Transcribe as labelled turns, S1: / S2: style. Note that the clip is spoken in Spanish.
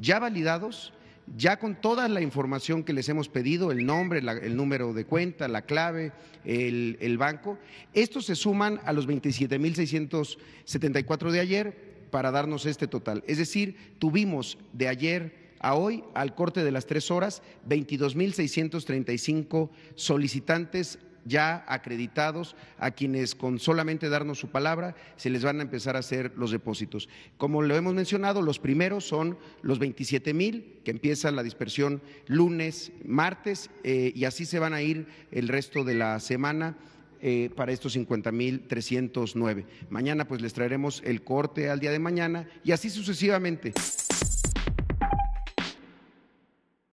S1: ya validados, ya con toda la información que les hemos pedido, el nombre, el número de cuenta, la clave, el, el banco, estos se suman a los 27.674 de ayer para darnos este total. Es decir, tuvimos de ayer a hoy, al corte de las tres horas, 22.635 solicitantes ya acreditados, a quienes con solamente darnos su palabra se les van a empezar a hacer los depósitos. Como lo hemos mencionado, los primeros son los 27 mil, que empieza la dispersión lunes, martes, eh, y así se van a ir el resto de la semana. Eh, para estos 50.309. Mañana pues les traeremos el corte al día de mañana y así sucesivamente.